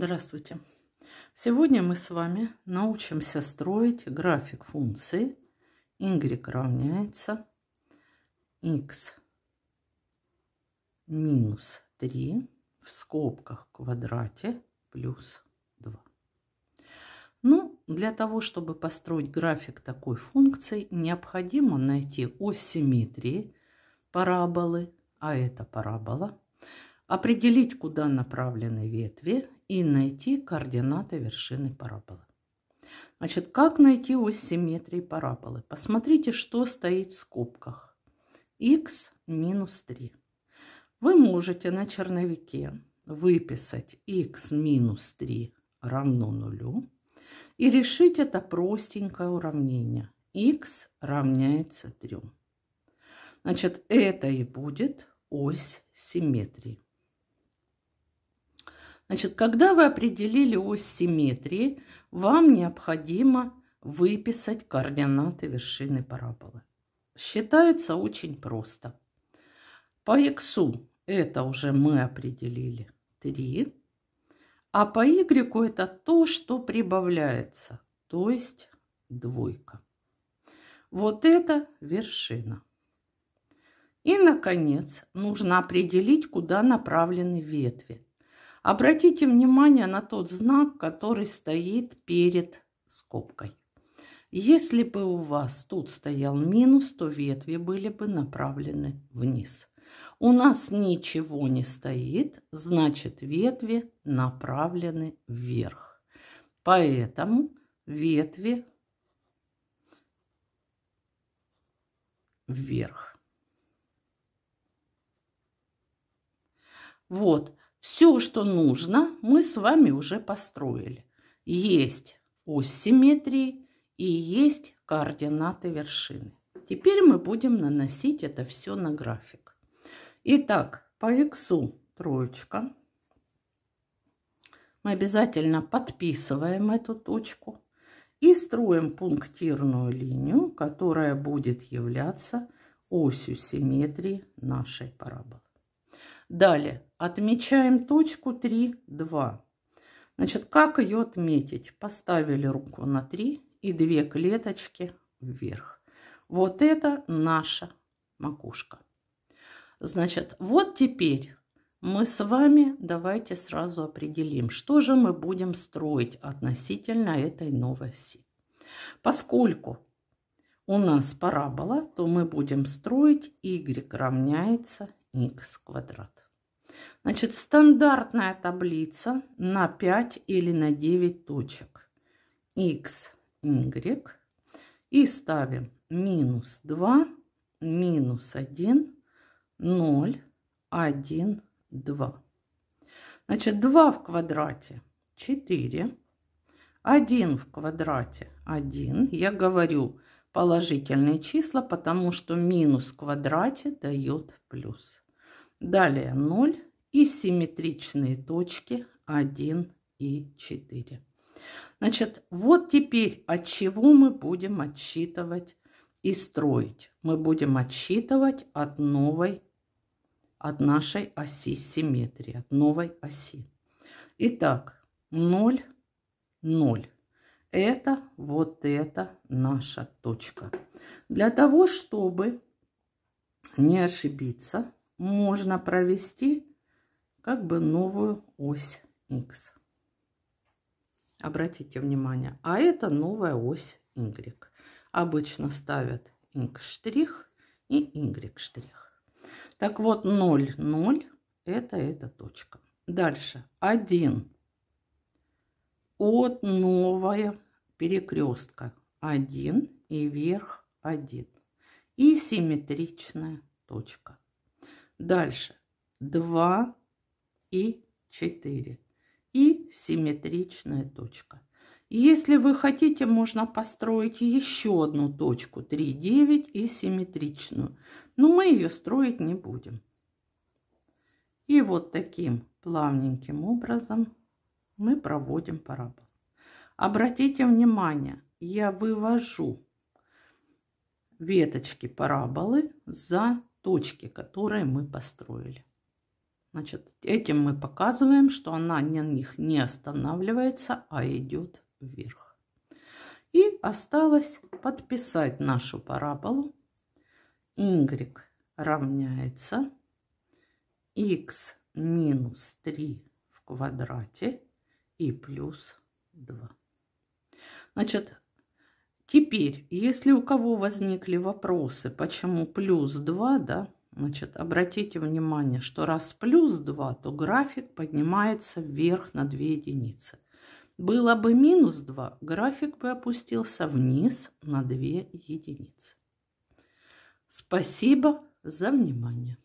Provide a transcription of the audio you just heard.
Здравствуйте! Сегодня мы с вами научимся строить график функции y равняется x минус 3 в скобках квадрате плюс 2. Ну, для того, чтобы построить график такой функции, необходимо найти ось симметрии параболы, а это парабола, определить, куда направлены ветви и найти координаты вершины параболы. Значит, как найти ось симметрии параболы? Посмотрите, что стоит в скобках. x минус 3. Вы можете на черновике выписать x минус 3 равно нулю и решить это простенькое уравнение. x равняется 3. Значит, это и будет ось симметрии. Значит, когда вы определили ось симметрии, вам необходимо выписать координаты вершины параболы. Считается очень просто. По x это уже мы определили 3, а по y это то, что прибавляется, то есть двойка. Вот это вершина. И, наконец, нужно определить, куда направлены ветви – Обратите внимание на тот знак, который стоит перед скобкой. Если бы у вас тут стоял минус, то ветви были бы направлены вниз. У нас ничего не стоит, значит ветви направлены вверх. Поэтому ветви вверх. Вот, все, что нужно, мы с вами уже построили. Есть ось симметрии и есть координаты вершины. Теперь мы будем наносить это все на график. Итак, по иксу троечка. Мы обязательно подписываем эту точку и строим пунктирную линию, которая будет являться осью симметрии нашей параболы. Далее отмечаем точку 3, 2. Значит, как ее отметить? Поставили руку на 3 и 2 клеточки вверх. Вот это наша макушка. Значит, вот теперь мы с вами давайте сразу определим, что же мы будем строить относительно этой новой оси. Поскольку у нас парабола, то мы будем строить y равняется x квадрат. Значит, стандартная таблица на 5 или на 9 точек. X, Y. И ставим минус 2, минус 1, 0, 1, 2. Значит, 2 в квадрате 4, 1 в квадрате 1. Я говорю положительные числа, потому что минус в квадрате дает плюс. Далее 0 и симметричные точки 1 и 4. Значит, вот теперь от чего мы будем отсчитывать и строить. Мы будем отсчитывать от новой, от нашей оси симметрии, от новой оси. Итак, 0, 0. Это вот это наша точка. Для того, чтобы не ошибиться, можно провести как бы новую ось X. Обратите внимание, а это новая ось Y. Обычно ставят X' и Y'. Так вот, 0, 0 – это эта точка. Дальше, 1 от новая перекрестка 1 и вверх 1. И симметричная точка. Дальше 2 и 4. И симметричная точка. Если вы хотите, можно построить еще одну точку 3,9 и симметричную. Но мы ее строить не будем. И вот таким плавненьким образом мы проводим парабол. Обратите внимание, я вывожу веточки параболы за точки, которые мы построили. Значит, этим мы показываем, что она на них не останавливается, а идет вверх. И осталось подписать нашу параболу. Y равняется x минус 3 в квадрате и плюс 2. Значит, Теперь, если у кого возникли вопросы, почему плюс 2, да, значит, обратите внимание, что раз плюс 2, то график поднимается вверх на 2 единицы. Было бы минус 2, график бы опустился вниз на 2 единицы. Спасибо за внимание.